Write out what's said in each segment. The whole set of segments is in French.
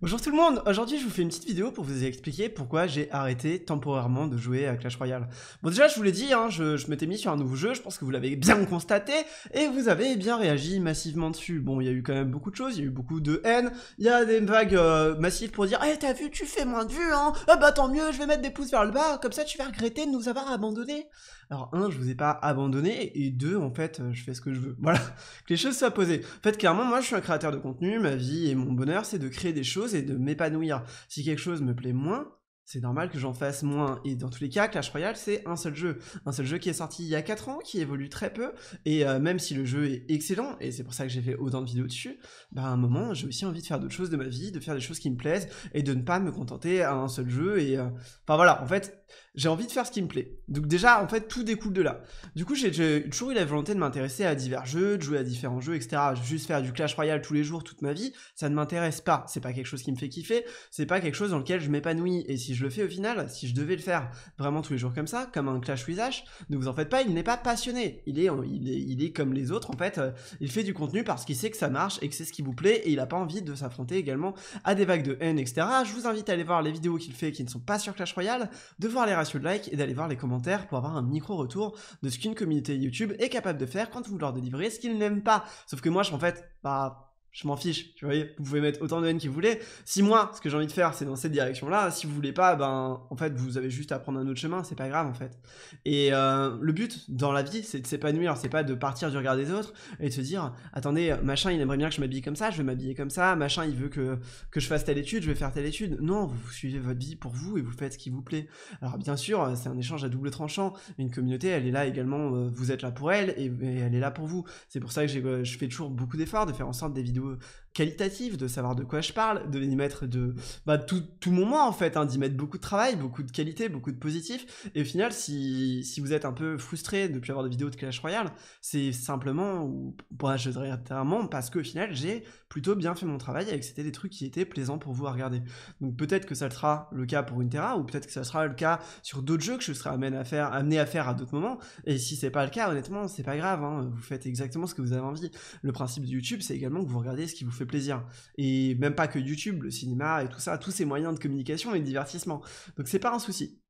Bonjour tout le monde, aujourd'hui je vous fais une petite vidéo pour vous expliquer pourquoi j'ai arrêté temporairement de jouer à Clash Royale. Bon déjà je vous l'ai dit, hein, je, m'étais mis sur un nouveau jeu, je pense que vous l'avez bien constaté, et vous avez bien réagi massivement dessus. Bon il y a eu quand même beaucoup de choses, il y a eu beaucoup de haine, il y a des vagues euh, massives pour dire « Eh t'as vu, tu fais moins de vues hein Ah bah tant mieux, je vais mettre des pouces vers le bas, comme ça tu vas regretter de nous avoir abandonnés !» Alors un, je vous ai pas abandonné, et deux, en fait, euh, je fais ce que je veux. Voilà, que les choses soient posées. En fait clairement, moi je suis un créateur de contenu, ma vie et mon bonheur c'est de créer des choses et de m'épanouir. Si quelque chose me plaît moins, c'est normal que j'en fasse moins. Et dans tous les cas, Clash Royale, c'est un seul jeu. Un seul jeu qui est sorti il y a 4 ans, qui évolue très peu. Et euh, même si le jeu est excellent, et c'est pour ça que j'ai fait autant de vidéos dessus, bah, à un moment, j'ai aussi envie de faire d'autres choses de ma vie, de faire des choses qui me plaisent, et de ne pas me contenter à un seul jeu. Et euh, enfin voilà, en fait, j'ai envie de faire ce qui me plaît. Donc déjà, en fait, tout découle de là. Du coup, j'ai toujours eu la volonté de m'intéresser à divers jeux, de jouer à différents jeux, etc. Juste faire du Clash Royale tous les jours, toute ma vie, ça ne m'intéresse pas. C'est pas quelque chose qui me fait kiffer, c'est pas quelque chose dans lequel je m'épanouis. Et si je le fais au final, si je devais le faire vraiment tous les jours comme ça, comme un Clash visage, ne vous en faites pas, il n'est pas passionné. Il est, il est, il est comme les autres, en fait. Euh, il fait du contenu parce qu'il sait que ça marche et que c'est ce qui vous plaît et il n'a pas envie de s'affronter également à des vagues de haine, etc. Je vous invite à aller voir les vidéos qu'il fait qui ne sont pas sur Clash Royale, de voir les ratios de likes et d'aller voir les commentaires pour avoir un micro-retour de ce qu'une communauté YouTube est capable de faire quand vous leur délivrez ce qu'ils n'aiment pas. Sauf que moi, je, en fait, bah, je m'en fiche, vous voyez, vous pouvez mettre autant de haine que vous voulez. Si moi, ce que j'ai envie de faire, c'est dans cette direction-là, si vous voulez pas, ben, en fait, vous avez juste à prendre un autre chemin, c'est pas grave, en fait. Et euh, le but dans la vie, c'est de s'épanouir, c'est pas de partir du regard des autres et de se dire, attendez, machin, il aimerait bien que je m'habille comme ça, je vais m'habiller comme ça, machin, il veut que, que je fasse telle étude, je vais faire telle étude. Non, vous, suivez votre vie pour vous et vous faites ce qui vous plaît. Alors, bien sûr, c'est un échange à double tranchant, une communauté, elle est là également, euh, vous êtes là pour elle et, et elle est là pour vous. C'est pour ça que euh, je fais toujours beaucoup d'efforts de faire en sorte des vidéos oui. Euh, qualitatif, de savoir de quoi je parle, de y mettre de bah, tout, tout mon moi en fait, hein, d'y mettre beaucoup de travail, beaucoup de qualité, beaucoup de positif. Et au final, si, si vous êtes un peu frustré de ne plus avoir de vidéos de Clash Royale, c'est simplement, ou bah, je dirais tellement parce qu'au final, j'ai plutôt bien fait mon travail et que c'était des trucs qui étaient plaisants pour vous à regarder. Donc peut-être que ça sera le cas pour une Terra, ou peut-être que ça sera le cas sur d'autres jeux que je serai amené à faire, amené à, faire à d'autres moments. Et si c'est pas le cas, honnêtement, c'est pas grave, hein. vous faites exactement ce que vous avez envie. Le principe de YouTube, c'est également que vous regardez ce qui vous fait plaisir. Et même pas que YouTube, le cinéma et tout ça, tous ces moyens de communication et de divertissement. Donc c'est pas un souci.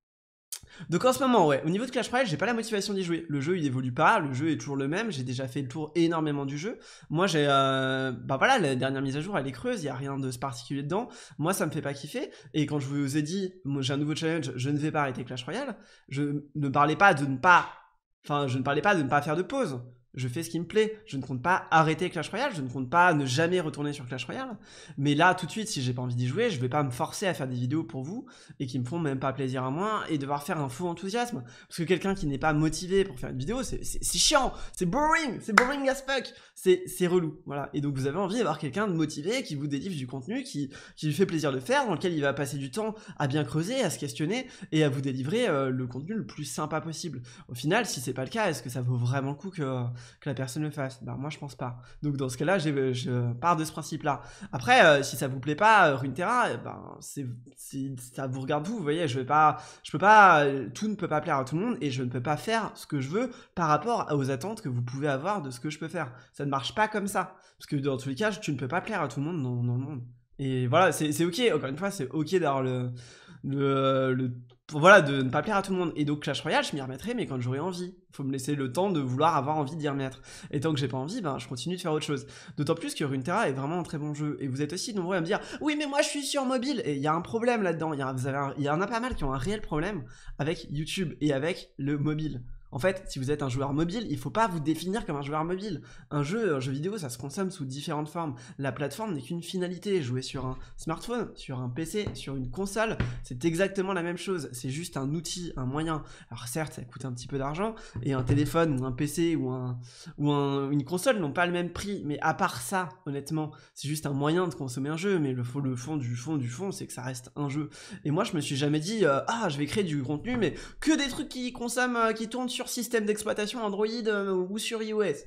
Donc en ce moment, ouais, au niveau de Clash Royale, j'ai pas la motivation d'y jouer. Le jeu, il évolue pas, le jeu est toujours le même, j'ai déjà fait le tour énormément du jeu. Moi, j'ai... ben bah voilà, la dernière mise à jour, elle est creuse, il y a rien de particulier dedans. Moi, ça me fait pas kiffer. Et quand je vous ai dit, j'ai un nouveau challenge, je ne vais pas arrêter Clash Royale, je ne parlais pas de ne pas... Enfin, je ne parlais pas de ne pas faire de pause je fais ce qui me plaît. Je ne compte pas arrêter Clash Royale, je ne compte pas ne jamais retourner sur Clash Royale. Mais là, tout de suite, si j'ai pas envie d'y jouer, je vais pas me forcer à faire des vidéos pour vous et qui me font même pas plaisir à moi et devoir faire un faux enthousiasme. Parce que quelqu'un qui n'est pas motivé pour faire une vidéo, c'est chiant, c'est boring, c'est boring as fuck, c'est relou. Voilà. Et donc, vous avez envie d'avoir quelqu'un de motivé qui vous délivre du contenu qui, lui fait plaisir de faire, dans lequel il va passer du temps à bien creuser, à se questionner et à vous délivrer euh, le contenu le plus sympa possible. Au final, si c'est pas le cas, est-ce que ça vaut vraiment le coup que que la personne le fasse. Ben, moi, je pense pas. Donc, dans ce cas-là, euh, je pars de ce principe-là. Après, euh, si ça vous plaît pas, euh, Runeterra, ben, c'est, ça vous regarde vous, vous voyez. Je vais pas, je peux pas, tout ne peut pas plaire à tout le monde et je ne peux pas faire ce que je veux par rapport aux attentes que vous pouvez avoir de ce que je peux faire. Ça ne marche pas comme ça. Parce que dans tous les cas, tu ne peux pas plaire à tout le monde dans, le monde. Et voilà, c'est ok, encore une fois, c'est ok d'avoir le, le, le, voilà, de ne pas plaire à tout le monde. Et donc Clash Royale, je m'y remettrai, mais quand j'aurai envie. Faut me laisser le temps de vouloir avoir envie d'y remettre. Et tant que j'ai pas envie, ben je continue de faire autre chose. D'autant plus que Runeterra est vraiment un très bon jeu. Et vous êtes aussi nombreux à me dire, oui, mais moi je suis sur mobile. Et il y a un problème là-dedans. Il y, en a pas mal qui ont un réel problème avec YouTube et avec le mobile. En fait, si vous êtes un joueur mobile, il ne faut pas vous définir comme un joueur mobile. Un jeu, un jeu vidéo, ça se consomme sous différentes formes. La plateforme n'est qu'une finalité. Jouer sur un smartphone, sur un PC, sur une console, c'est exactement la même chose. C'est juste un outil, un moyen. Alors certes, ça coûte un petit peu d'argent, et un téléphone ou un PC ou, un, ou une console n'ont pas le même prix. Mais à part ça, honnêtement, c'est juste un moyen de consommer un jeu. Mais le, fond du fond du fond, c'est que ça reste un jeu. Et moi, je me suis jamais dit, euh, ah, je vais créer du contenu, mais que des trucs qui consomment, euh, qui tournent sur système d'exploitation Android euh, ou sur iOS.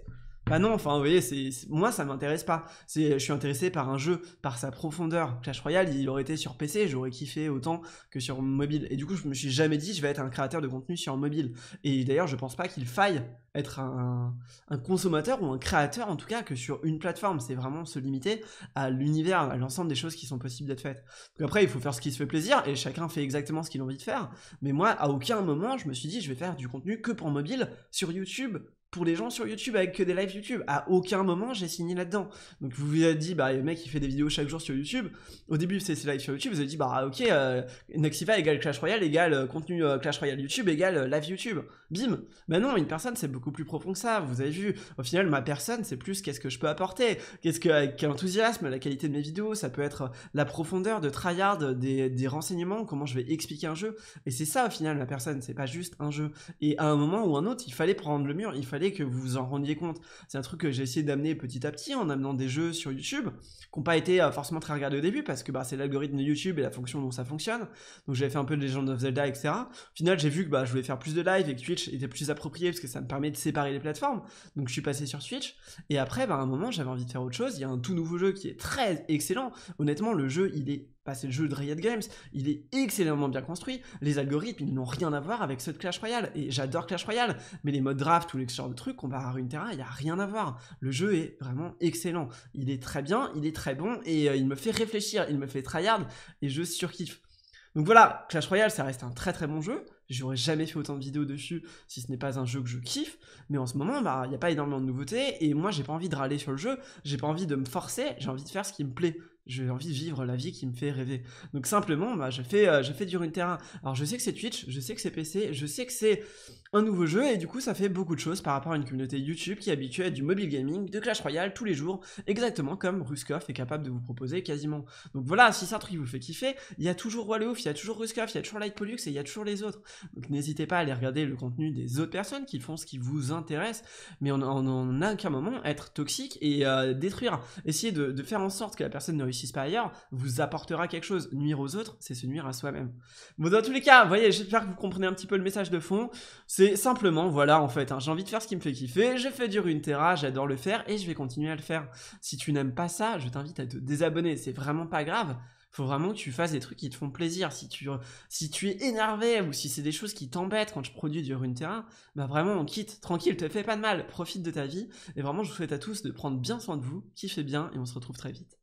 Bah non, enfin, vous voyez, c'est moi, ça m'intéresse pas. Je suis intéressé par un jeu, par sa profondeur. Clash Royale, il aurait été sur PC, j'aurais kiffé autant que sur mobile. Et du coup, je me suis jamais dit, je vais être un créateur de contenu sur mobile. Et d'ailleurs, je pense pas qu'il faille être un, consommateur ou un créateur, en tout cas, que sur une plateforme. C'est vraiment se limiter à l'univers, à l'ensemble des choses qui sont possibles d'être faites. après, il faut faire ce qui se fait plaisir, et chacun fait exactement ce qu'il a envie de faire. Mais moi, à aucun moment, je me suis dit, je vais faire du contenu que pour mobile, sur YouTube, pour les gens sur YouTube avec que des lives YouTube. À aucun moment j'ai signé là-dedans. Donc vous vous êtes dit, bah le mec il fait des vidéos chaque jour sur YouTube. Au début c'est ses lives sur YouTube, vous avez dit, bah ok, euh, Noxifa égale Clash Royale égale euh, contenu euh, Clash Royale YouTube égale euh, live YouTube. Bim Bah non, une personne c'est beaucoup plus profond que ça, vous avez vu. Au final, ma personne c'est plus qu'est-ce que je peux apporter, qu'est-ce que, avec quel enthousiasme, la qualité de mes vidéos, ça peut être la profondeur de tryhard, des, des renseignements, comment je vais expliquer un jeu. Et c'est ça au final, ma personne, c'est pas juste un jeu. Et à un moment ou un autre, il fallait prendre le mur, il fallait que vous vous en rendiez compte. C'est un truc que j'ai essayé d'amener petit à petit en amenant des jeux sur YouTube qui n'ont pas été euh, forcément très regardés au début parce que bah, c'est l'algorithme de YouTube et la fonction dont ça fonctionne. Donc j'avais fait un peu de Legend of Zelda, etc. Au final, j'ai vu que bah, je voulais faire plus de live et que Twitch était plus approprié parce que ça me permet de séparer les plateformes. Donc je suis passé sur Twitch. Et après, bah, à un moment, j'avais envie de faire autre chose. Il y a un tout nouveau jeu qui est très excellent. Honnêtement, le jeu, il est c'est le jeu de Riot Games, il est excellemment bien construit, les algorithmes n'ont rien à voir avec ceux de Clash Royale, et j'adore Clash Royale, mais les modes draft ou les genres de trucs va à Runeterra, il n'y a rien à voir. Le jeu est vraiment excellent, il est très bien, il est très bon, et euh, il me fait réfléchir, il me fait tryhard, et je surkiffe. Donc voilà, Clash Royale, ça reste un très très bon jeu, J'aurais jamais fait autant de vidéos dessus si ce n'est pas un jeu que je kiffe. Mais en ce moment, bah, il n'y a pas énormément de nouveautés. Et moi, j'ai pas envie de râler sur le jeu. J'ai pas envie de me forcer. J'ai envie de faire ce qui me plaît j'ai envie de vivre la vie qui me fait rêver. Donc simplement, bah, je fais, euh, du terrain. Alors je sais que c'est Twitch, je sais que c'est PC, je sais que c'est un nouveau jeu, et du coup ça fait beaucoup de choses par rapport à une communauté YouTube qui est habituée à du mobile gaming, de Clash Royale tous les jours, exactement comme Ruskov est capable de vous proposer quasiment. Donc voilà, si c'est un truc qui vous fait kiffer, il y a toujours Roi il y a toujours Ruskov, il y a toujours Light Pollux et il y a toujours les autres. Donc n'hésitez pas à aller regarder le contenu des autres personnes qui font ce qui vous intéresse, mais on n'a a qu'un moment être toxique et euh, détruire. Essayez de, de, faire en sorte que la personne ne pas ailleurs vous apportera quelque chose. Nuire aux autres, c'est se nuire à soi-même. Bon, dans tous les cas, voyez, j'espère que vous comprenez un petit peu le message de fond. C'est simplement, voilà, en fait, hein, j'ai envie de faire ce qui me fait kiffer, je fais du Runeterra, j'adore le faire et je vais continuer à le faire. Si tu n'aimes pas ça, je t'invite à te désabonner, c'est vraiment pas grave faut vraiment que tu fasses des trucs qui te font plaisir. Si tu, si tu es énervé ou si c'est des choses qui t'embêtent quand je produis du Runeterra, bah vraiment on quitte, tranquille, te fais pas de mal, profite de ta vie. Et vraiment je vous souhaite à tous de prendre bien soin de vous, kiffez bien et on se retrouve très vite.